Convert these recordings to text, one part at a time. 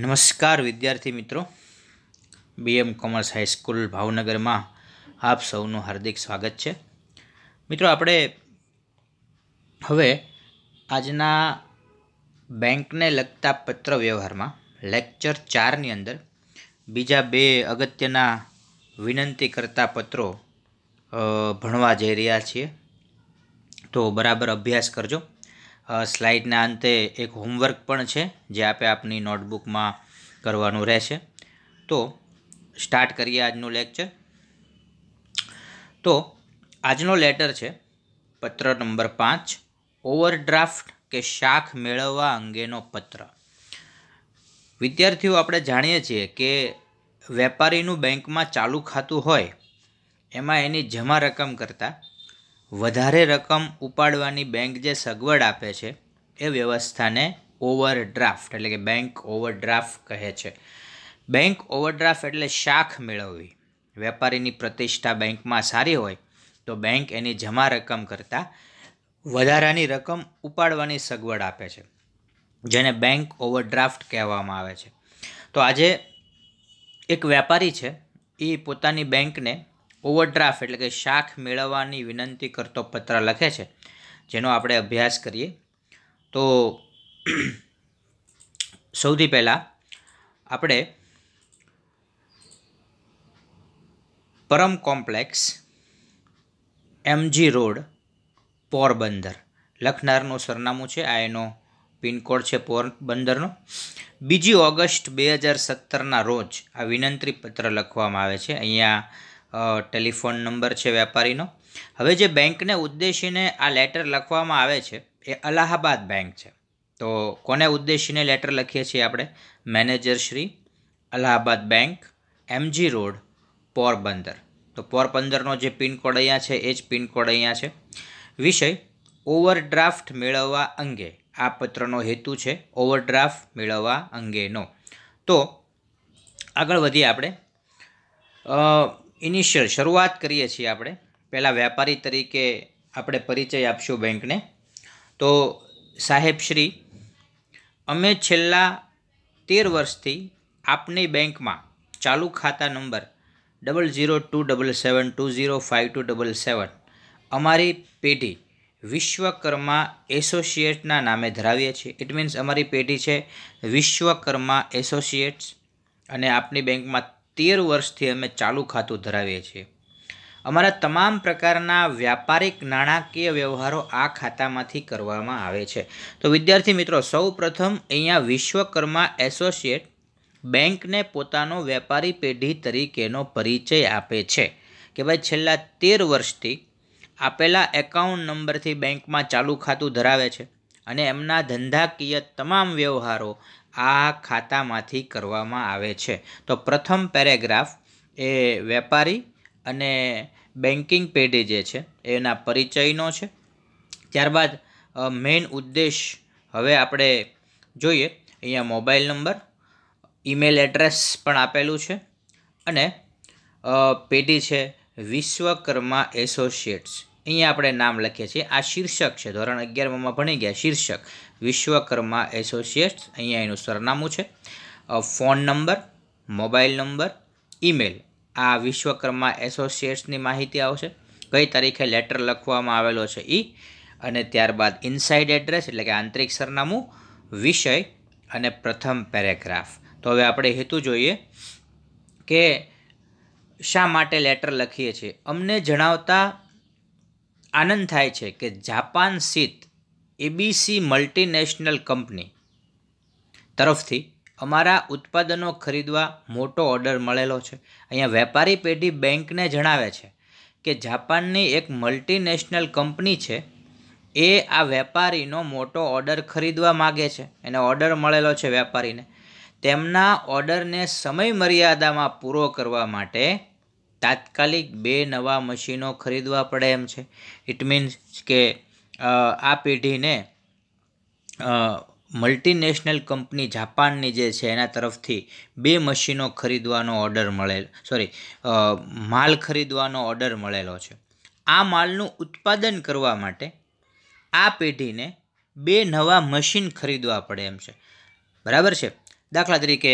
નમસ્કાર વિદ્યાર્થી મિત્રો બીએમ કોમર્સ હાઈસ્કૂલ ભાવનગરમાં આપ સૌનું હાર્દિક સ્વાગત છે મિત્રો આપણે હવે આજના બેંકને લગતા પત્ર વ્યવહારમાં લેક્ચર ચારની અંદર બીજા બે અગત્યના વિનંતી કરતા પત્રો ભણવા જઈ રહ્યા છીએ તો બરાબર અભ્યાસ કરજો સ્લાઇડના અંતે એક હોમવર્ક પણ છે જે આપે આપની નોટબુકમાં કરવાનું રહેશે તો સ્ટાર્ટ કરીએ આજનું લેક્ચર તો આજનો લેટર છે પત્ર નંબર પાંચ ઓવરડ્રાફ્ટ કે શાખ મેળવવા અંગેનો પત્ર વિદ્યાર્થીઓ આપણે જાણીએ છીએ કે વેપારીનું બેંકમાં ચાલુ ખાતું હોય એમાં એની જમા રકમ કરતાં વધારે રકમ ઉપાડવાની બેંક જે સગવડ આપે છે એ વ્યવસ્થાને ઓવરડ્રાફ્ટ એટલે કે બેંક ઓવરડ્રાફ્ટ કહે છે બેંક ઓવરડ્રાફ્ટ એટલે શાખ મેળવવી વેપારીની પ્રતિષ્ઠા બેંકમાં સારી હોય તો બેંક એની જમા રકમ કરતાં વધારાની રકમ ઉપાડવાની સગવડ આપે છે જેને બેંક ઓવરડ્રાફ્ટ કહેવામાં આવે છે તો આજે એક વેપારી છે એ પોતાની બેંકને ઓવરડ્રાફ્ટ એટલે કે શાખ મેળવવાની વિનંતી કરતો પત્ર લખે છે જેનો આપણે અભ્યાસ કરીએ તો સૌથી પહેલાં આપણે Param complex MG road Porbandar લખનારનું સરનામું છે આ એનો પિનકોડ છે પોરબંદરનો બીજી ઓગસ્ટ બે હજાર સત્તરના રોજ આ વિનંતી પત્ર લખવામાં આવે છે અહીંયા ટેલિફોન નંબર છે વેપારીનો હવે જે બેંકને ઉદ્દેશીને આ લેટર લખવામાં આવે છે એ અલાહાબાદ બેંક છે તો કોને ઉદ્દેશીને લેટર લખીએ છીએ આપણે manager Shri Allahabad bank MG road Porbandar તો પોરબંદરનો જે પિનકોડ અહીંયા છે એ જ પિનકોડ અહીંયા છે વિષય ઓવરડ્રાફ્ટ મેળવવા અંગે આ પત્રનો હેતુ છે ઓવરડ્રાફ્ટ મેળવવા અંગેનો તો આગળ વધીએ આપણે ઇનિશિયલ શરૂઆત કરીએ છીએ આપણે પહેલાં વેપારી તરીકે આપણે પરિચય આપશું બેંકને તો સાહેબ શ્રી અમે છેલ્લા તેર વર્ષથી આપની બેંકમાં ચાલુ ખાતા નંબર double zero two double seven two zero five two double seven અમારી પેઢી વિશ્વકર્મા એસોસિએટના નામે ધરાવીએ છીએ ઇટ મીન્સ અમારી પેઢી છે વિશ્વકર્મા એસોસિએટ્સ અને આપની બેંકમાં તેર વર્ષથી અમે ચાલુ ખાતું ધરાવીએ છીએ અમારા તમામ પ્રકારના વ્યાપારિક નાણાકીય વ્યવહારો આ ખાતામાંથી કરવામાં આવે છે તો વિદ્યાર્થી મિત્રો સૌ પ્રથમ અહીંયા વિશ્વકર્મા એસોસિએટ બેંકને પોતાનો વેપારી પેઢી તરીકેનો પરિચય આપે છે કે ભાઈ છેલ્લા તેર વર્ષથી આપેલા એકાઉન્ટ નંબરથી બેંકમાં ચાલુ ખાતું ધરાવે છે અને એમના ધંધાકીય તમામ વ્યવહારો આ ખાતામાંથી કરવામાં આવે છે તો પ્રથમ પેરેગ્રાફ એ વેપારી અને બેન્કિંગ પેઢી જે છે એના પરિચયનો છે ત્યારબાદ મેઇન ઉદ્દેશ હવે આપણે જોઈએ અહીંયા મોબાઈલ નંબર ઈમેલ એડ્રેસ પણ આપેલું છે અને પેઢી છે વિશ્વકર્મા એસોસિએટ્સ અહીંયા આપણે નામ લખીએ છીએ આ શીર્ષક છે ધોરણ અગિયારમાં ભણી ગયા શીર્ષક વિશ્વકર્મા એસોસિએટ્સ અહીંયા એનું સરનામું છે phone number mobile number email આ વિશ્વકર્મા એસોસિએટ્સની માહિતી આવશે કઈ તારીખે લેટર લખવામાં આવેલો છે એ અને ત્યારબાદ ઇનસાઇડ એડ્રેસ એટલે કે આંતરિક સરનામું વિષય અને પ્રથમ પેરેગ્રાફ તો હવે આપણે હેતુ જોઈએ કે શા માટે લેટર લખીએ છીએ અમને જણાવતા આનંદ થાય છે કે જાપાન સ્થિત એબીસી મલ્ટીનેશનલ કંપની તરફથી અમારા ઉત્પાદનો ખરીદવા મોટો ઓર્ડર મળેલો છે અહીંયા વેપારી પેઢી બેંકને જણાવે છે કે જાપાનની એક મલ્ટીનેશનલ કંપની છે એ આ વેપારીનો મોટો ઓર્ડર ખરીદવા માગે છે એને ઓર્ડર મળેલો છે વેપારીને તેમના ઓર્ડરને સમય મર્યાદામાં પૂરો કરવા માટે તાત્કાલિક બે નવા મશીનો ખરીદવા પડે એમ છે ઇટ મીન્સ કે આ પેઢીને મલ્ટીનેશનલ કંપની જાપાનની જે છે એના તરફથી બે મશીનો ખરીદવાનો ઓર્ડર મળેલ સોરી માલ ખરીદવાનો ઓર્ડર મળેલો છે આ માલનું ઉત્પાદન કરવા માટે આ પેઢીને બે નવા મશીન ખરીદવા પડે એમ છે બરાબર છે દાખલા તરીકે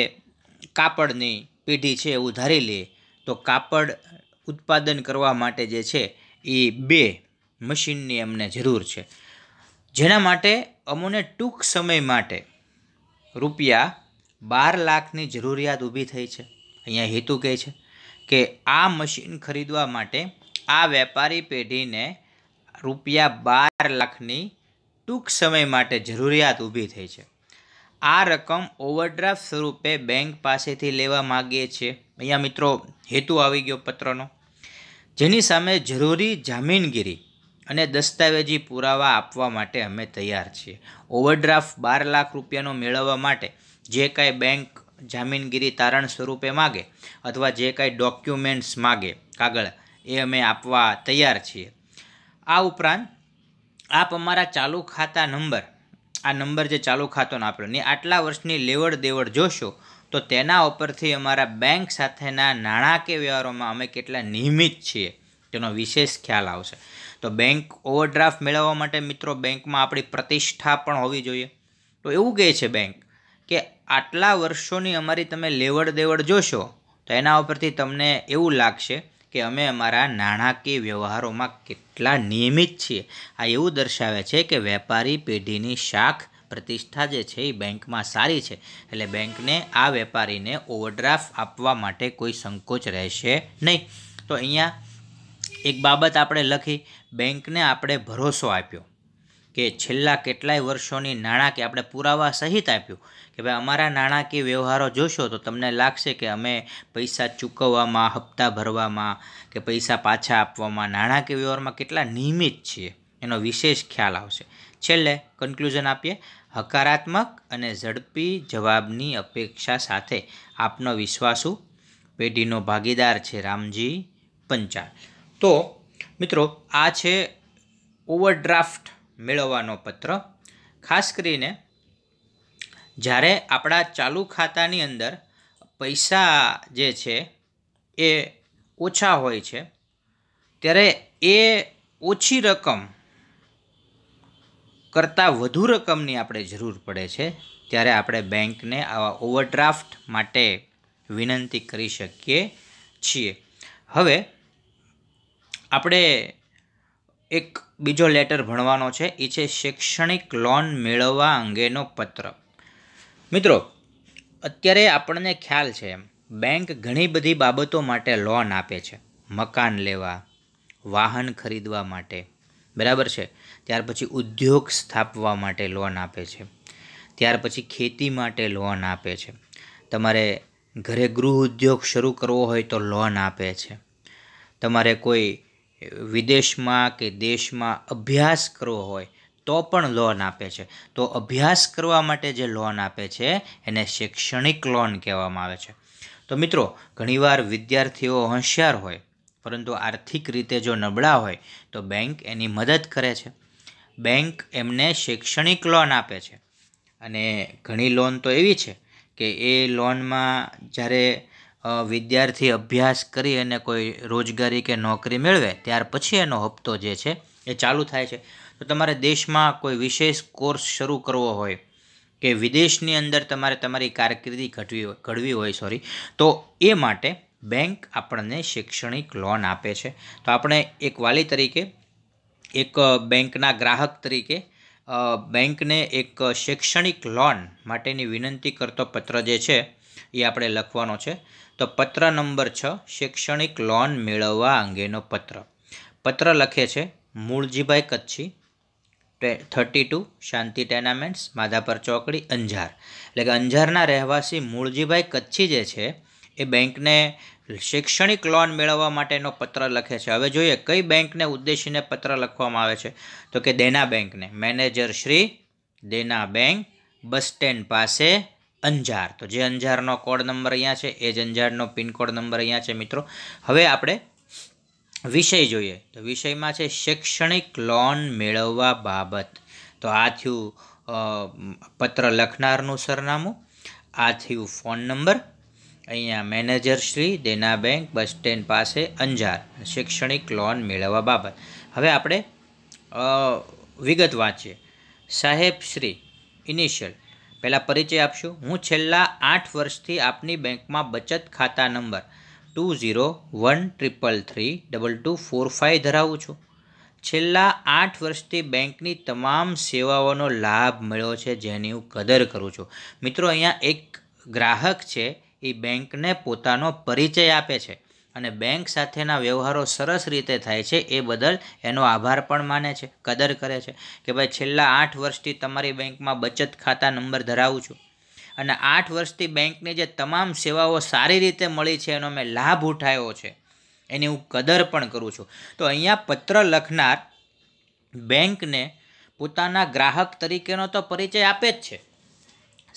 કાપડની પેઢી છે એવું ધારી લઈએ તો કાપડ ઉત્પાદન કરવા માટે જે છે એ બે મશીનની અમને જરૂર છે જેના માટે અમોને ટૂંક સમય માટે રૂપિયા બાર લાખની જરૂરિયાત ઊભી થઈ છે અહીંયા હેતુ કહે છે કે આ મશીન ખરીદવા માટે આ વેપારી પેઢીને રૂપિયા બાર લાખની ટૂંક સમય માટે જરૂરિયાત ઊભી થઈ છે આ રકમ ઓવરડ્રાફ્ટ સ્વરૂપે બેંક પાસેથી લેવા માગીએ છીએ અહીંયા મિત્રો હેતુ આવી ગયો પત્રનો જેની સામે જરૂરી જામીનગીરી અને દસ્તાવેજી પુરાવા આપવા માટે અમે તૈયાર છીએ ઓવરડ્રાફ્ટ બાર લાખ રૂપિયાનો મેળવવા માટે જે કાંઈ બેંક જામીનગીરી તારણ સ્વરૂપે માગે અથવા જે કાંઈ ડોક્યુમેન્ટ્સ માગે કાગળ એ અમે આપવા તૈયાર છીએ આ ઉપરાંત આપ અમારા ચાલુ ખાતા નંબર આ નંબર જે ચાલુ ખાતોનો ને આટલા વર્ષની લેવડ દેવડ જોશો તો તેના ઉપરથી અમારા બેંક સાથેના નાણાકીય વ્યવહારોમાં અમે કેટલા નિયમિત છીએ તેનો વિશેષ ખ્યાલ આવશે તો બેંક ઓવરડ્રાફ્ટ મેળવવા માટે મિત્રો બેંકમાં આપણી પ્રતિષ્ઠા પણ હોવી જોઈએ તો એવું કહે છે બેંક કે આટલા વર્ષોની અમારી તમે લેવડ દેવડ જોશો તો એના ઉપરથી તમને એવું લાગશે કે અમે અમારા નાણાકીય વ્યવહારોમાં કેટલા નિયમિત છીએ આ એવું દર્શાવે છે કે વેપારી પેઢીની શાખ પ્રતિષ્ઠા જે છે એ બેંકમાં સારી છે એટલે બેંકને આ વેપારીને ઓવરડ્રાફ્ટ આપવા માટે કોઈ સંકોચ રહેશે નહીં તો અહીંયા એક બાબત આપણે લખી બેંકને આપણે ભરોસો આપ્યો કે છેલ્લા કેટલાય વર્ષોની નાણાકીય આપણે પુરાવા સહિત આપ્યું કે ભાઈ અમારા નાણાકીય વ્યવહારો જોશો તો તમને લાગશે કે અમે પૈસા ચૂકવવામાં હપ્તા ભરવામાં કે પૈસા પાછા આપવામાં નાણાકીય વ્યવહારમાં કેટલા નિયમિત છીએ એનો વિશેષ ખ્યાલ આવશે છેલ્લે કન્ક્લુઝન આપીએ હકારાત્મક અને ઝડપી જવાબની અપેક્ષા સાથે આપનો વિશ્વાસુ પેઢીનો ભાગીદાર છે રામજી પંચાલ તો મિત્રો આ છે ઓવરડ્રાફ્ટ મેળવવાનો પત્ર ખાસ કરીને જ્યારે આપણા ચાલુ ખાતાની અંદર પૈસા જે છે એ ઓછા હોય છે ત્યારે એ ઓછી રકમ કરતાં વધુ રકમની આપણે જરૂર પડે છે ત્યારે આપણે બેંકને આવા ઓવરડ્રાફ્ટ માટે વિનંતી કરી શકીએ છીએ હવે આપણે એક બીજો લેટર ભણવાનો છે એ છે શૈક્ષણિક લોન મેળવવા અંગેનો પત્ર મિત્રો અત્યારે આપણને ખ્યાલ છે બેંક ઘણી બધી બાબતો માટે લોન આપે છે મકાન લેવા વાહન ખરીદવા માટે બરાબર છે ત્યાર પછી ઉદ્યોગ સ્થાપવા માટે લોન આપે છે ત્યાર પછી ખેતી માટે લોન આપે છે તમારે ઘરે ગૃહ ઉદ્યોગ શરૂ કરવો હોય તો લોન આપે છે તમારે કોઈ વિદેશમાં કે દેશમાં અભ્યાસ કરવો હોય તો પણ લોન આપે છે તો અભ્યાસ કરવા માટે જે લોન આપે છે એને શૈક્ષણિક લોન કહેવામાં આવે છે તો મિત્રો ઘણીવાર વિદ્યાર્થીઓ હોશિયાર હોય પરંતુ આર્થિક રીતે જો નબળા હોય તો બેંક એની મદદ કરે છે બેંક એમને શૈક્ષણિક લોન આપે છે અને ઘણી લોન તો એવી છે કે એ લોનમાં જ્યારે વિદ્યાર્થી અભ્યાસ કરી અને કોઈ રોજગારી કે નોકરી મેળવે ત્યાર પછી એનો હપ્તો જે છે એ ચાલુ થાય છે તો તમારે દેશમાં કોઈ વિશેષ કોર્સ શરૂ કરવો હોય કે વિદેશની અંદર તમારે તમારી કારકિર્દી ઘટવી ઘડવી હોય સોરી તો એ માટે બેંક આપણને શૈક્ષણિક લોન આપે છે તો આપણે એક વાલી તરીકે એક બેંકના ગ્રાહક તરીકે બેંકને એક શૈક્ષણિક લોન માટેની વિનંતી કરતો પત્ર જે છે એ આપણે લખવાનો છે તો પત્ર નંબર છ શૈક્ષણિક લોન મેળવવા અંગેનો પત્ર પત્ર લખે છે Muljibhai Kutchi thirty two Shanti tenements Madhapar ચોકડી અંજાર એટલે કે અંજારના રહેવાસી મૂળજીભાઈ કચ્છી જે છે એ બેંકને શૈક્ષણિક લોન મેળવવા માટેનો પત્ર લખે છે હવે જોઈએ કઈ બેંકને ઉદ્દેશીને પત્ર લખવામાં આવે છે તો કે દેના બેંકને manager Shri Dena bank bus stand પાસે અંજાર તો જે અંજારનો કોડ નંબર અહીંયા છે એ જ અંજારનો પિનકોડ નંબર અહીંયા છે મિત્રો હવે આપણે વિષય જોઈએ તો વિષયમાં છે શૈક્ષણિક લોન મેળવવા બાબત તો આ થયું પત્ર લખનારનું સરનામું આ થયું ફોન નંબર અહીંયા manager Shri Dena bank bus stand પાસે અંજાર શૈક્ષણિક લોન મેળવવા બાબત હવે આપણે વિગત વાંચીએ સાહેબ શ્રી ઇનિશિયલ પહેલાં પરિચય આપશું હું છેલ્લા આઠ વર્ષથી આપની બેંકમાં બચત ખાતા નંબર two zero one triple three double two four five ધરાવું છું છેલ્લા આઠ વર્ષથી બેંકની તમામ સેવાઓનો લાભ મળ્યો છે જેની હું કદર કરું છું મિત્રો અહીંયા એક ગ્રાહક છે એ બેંકને પોતાનો પરિચય આપે છે અને બેંક સાથેના વ્યવહારો સરસ રીતે થાય છે એ બદલ એનો આભાર પણ માને છે કદર કરે છે કે ભાઈ છેલ્લા આઠ વર્ષથી તમારી બેંકમાં બચત ખાતા નંબર ધરાવું છું અને આઠ વર્ષથી બેંકની જે તમામ સેવાઓ સારી રીતે મળી છે એનો મેં લાભ ઉઠાવ્યો છે એની હું કદર પણ કરું છું તો અહીંયા પત્ર લખનાર બેંકને પોતાના ગ્રાહક તરીકેનો તો પરિચય આપે જ છે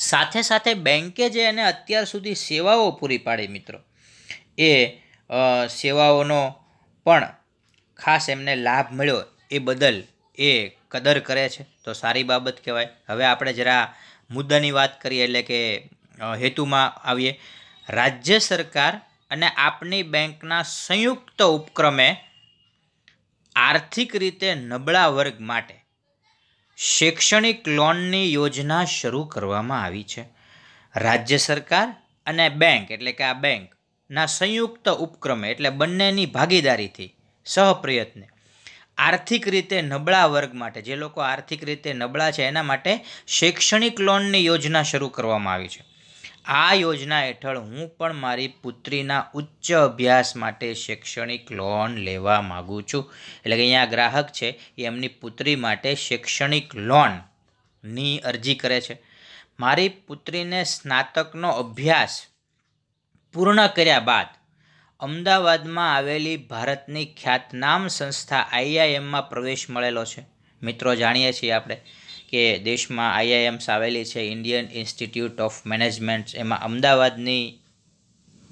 સાથે સાથે બેન્કે જે એને અત્યાર સુધી સેવાઓ પૂરી પાડી મિત્રો એ સેવાઓનો પણ ખાસ એમને લાભ મળ્યો એ બદલ એ કદર કરે છે તો સારી બાબત કહેવાય હવે આપણે જરા મુદ્દાની વાત કરીએ એટલે કે હેતુમાં આવીએ રાજ્ય સરકાર અને આપની બેંકના સંયુક્ત ઉપક્રમે આર્થિક રીતે નબળા વર્ગ માટે શૈક્ષણિક લોનની યોજના શરૂ કરવામાં આવી છે રાજ્ય સરકાર અને બેંક એટલે કે આ બેંકના સંયુક્ત ઉપક્રમે એટલે બંનેની ભાગીદારીથી સહપ્રયત્ને આર્થિક રીતે નબળા વર્ગ માટે જે લોકો આર્થિક રીતે નબળા છે એના માટે શૈક્ષણિક લોનની યોજના શરૂ કરવામાં આવી છે આ યોજના હેઠળ હું પણ મારી પુત્રીના ઉચ્ચ અભ્યાસ માટે શૈક્ષણિક લોન લેવા માગું છું એટલે કે અહીંયા ગ્રાહક છે એ એમની પુત્રી માટે શૈક્ષણિક લોનની અરજી કરે છે મારી પુત્રીને સ્નાતકનો અભ્યાસ પૂર્ણ કર્યા બાદ અમદાવાદમાં આવેલી ભારતની ખ્યાતનામ સંસ્થા આઈઆઈએમમાં પ્રવેશ મળેલો છે મિત્રો જાણીએ છીએ આપણે કે દેશમાં આઈઆઈએમ્સ આવેલી છે ઇન્ડિયન ઇન્સ્ટિટ્યૂટ ઓફ મેનેજમેન્ટ એમાં અમદાવાદની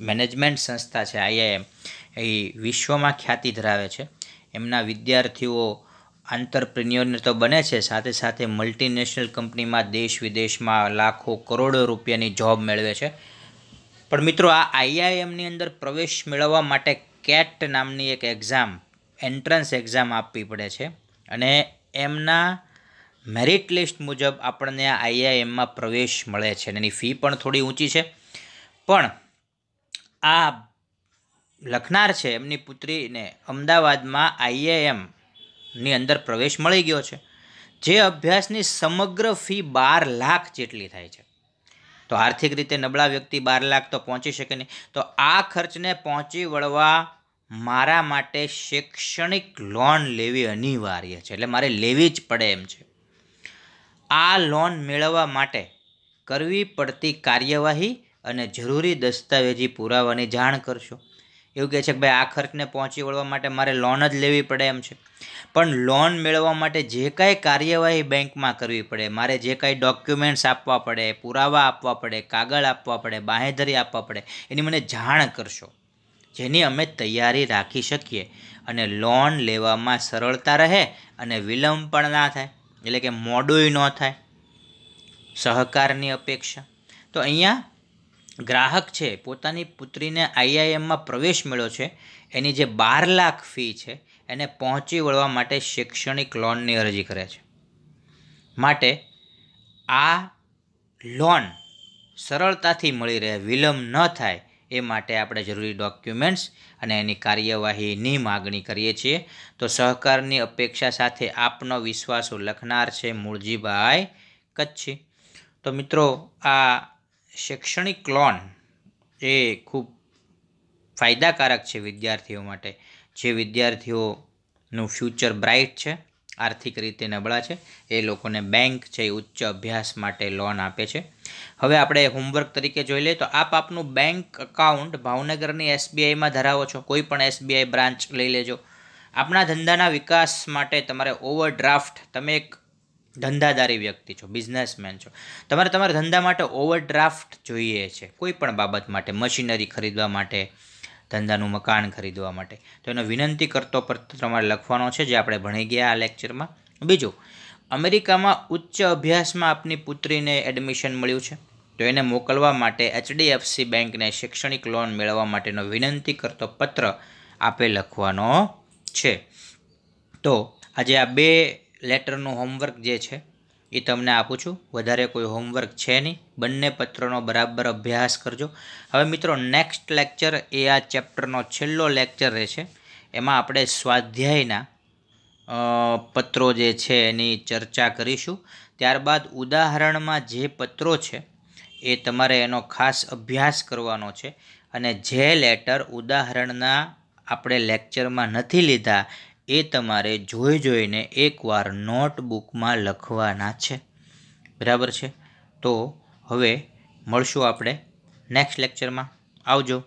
મેનેજમેન્ટ સંસ્થા છે આઈઆઈએમ એ વિશ્વમાં ખ્યાતિ ધરાવે છે એમના વિદ્યાર્થીઓ આંતરપ્રિન્યોરને તો બને છે સાથે સાથે મલ્ટીનેશનલ કંપનીમાં દેશ વિદેશમાં લાખો કરોડો રૂપિયાની જોબ મેળવે છે પણ મિત્રો આ આઈઆઈએમની અંદર પ્રવેશ મેળવવા માટે કેટ નામની એક એક્ઝામ એન્ટ્રન્સ એક્ઝામ આપવી પડે છે અને એમના મેરિટ લિસ્ટ મુજબ આપણને આઈઆઈએમમાં પ્રવેશ મળે છે અને એની ફી પણ થોડી ઊંચી છે પણ આ લખનાર છે એમની પુત્રીને અમદાવાદમાં આઈઆઈએમની અંદર પ્રવેશ મળી ગયો છે જે અભ્યાસની સમગ્ર ફી બાર લાખ જેટલી થાય છે તો આર્થિક રીતે નબળા વ્યક્તિ બાર લાખ તો પહોંચી શકે નહીં તો આ ખર્ચને પહોંચી વળવા મારા માટે શૈક્ષણિક લોન લેવી અનિવાર્ય છે એટલે મારે લેવી જ પડે એમ છે આ લોન મેળવવા માટે કરવી પડતી કાર્યવાહી અને જરૂરી દસ્તાવેજી પુરાવાની જાણ કરશો એવું કહે છે કે ભાઈ આ ખર્ચને પહોંચી વળવા માટે મારે લોન જ લેવી પડે એમ છે પણ લોન મેળવવા માટે જે કાંઈ કાર્યવાહી બેંકમાં કરવી પડે મારે જે કાંઈ ડોક્યુમેન્ટ્સ આપવા પડે પુરાવા આપવા પડે કાગળ આપવા પડે બાંહેધરી આપવા પડે એની મને જાણ કરશો જેની અમે તૈયારી રાખી શકીએ અને લોન લેવામાં સરળતા રહે અને વિલંબ પણ ના થાય એટલે કે મોડું ન થાય સહકારની અપેક્ષા તો અહીંયા ગ્રાહક છે પોતાની પુત્રીને આઈઆઈએમમાં પ્રવેશ મળ્યો છે એની જે બાર લાખ ફી છે એને પહોંચી વળવા માટે શૈક્ષણિક લોનની અરજી કરે છે માટે આ લોન સરળતાથી મળી રહે વિલંબ ન થાય એ માટે આપણે જરૂરી ડોક્યુમેન્ટ્સ અને એની કાર્યવાહીની માગણી કરીએ છીએ તો સહકારની અપેક્ષા સાથે આપનો વિશ્વાસો લખનાર છે મૂળજીભાઈ કચ્છી તો મિત્રો આ શૈક્ષણિક લોન એ ખૂબ ફાયદાકારક છે વિદ્યાર્થીઓ માટે જે વિદ્યાર્થીઓનું ફ્યુચર બ્રાઇટ છે આર્થિક રીતે નબળા છે એ લોકોને બેંક છે ઉચ્ચ અભ્યાસ માટે લોન આપે છે હવે આપણે હોમવર્ક તરીકે જોઈ લઈએ તો આપ આપનું બેંક એકાઉન્ટ ભાવનગરની એસબીઆઈમાં ધરાવો છો કોઈ પણ એસબીઆઈ બ્રાન્ચ લઈ લેજો આપણા ધંધાના વિકાસ માટે તમારે ઓવરડ્રાફ્ટ તમે એક ધંધાદારી વ્યક્તિ છો બિઝનેસમેન છો તમારે તમારા ધંધા માટે ઓવરડ્રાફ્ટ જોઈએ છે કોઈ પણ બાબત માટે મશીનરી ખરીદવા માટે ધંધાનું મકાન ખરીદવા માટે તો એનો વિનંતી કરતો પત્ર તમારે લખવાનો છે જે આપણે ભણી ગયા આ લેક્ચરમાં બીજું અમેરિકામાં ઉચ્ચ અભ્યાસમાં આપની પુત્રીને એડમિશન મળ્યું છે તો એને મોકલવા માટે એચડીએફસી બેંકને શૈક્ષણિક લોન મેળવવા માટેનો વિનંતી કરતો પત્ર આપે લખવાનો છે તો આજે આ બે લેટરનું હોમવર્ક જે છે એ તમને આપું છું વધારે કોઈ હોમવર્ક છે નહીં બંને પત્રનો બરાબર અભ્યાસ કરજો હવે મિત્રો નેક્સ્ટ લેક્ચર એ આ ચેપ્ટરનો છેલ્લો લેક્ચર રહેશે એમાં આપણે સ્વાધ્યાયના પત્રો જે છે એની ચર્ચા કરીશું ત્યારબાદ ઉદાહરણમાં જે પત્રો છે એ તમારે એનો ખાસ અભ્યાસ કરવાનો છે અને જે લેટર ઉદાહરણના આપણે લેક્ચરમાં નથી લીધા એ તમારે જોઈ જોઈને એકવાર નોટબુકમાં લખવાના છે બરાબર છે તો હવે મળશું આપણે નેક્સ્ટ લેક્ચરમાં આવજો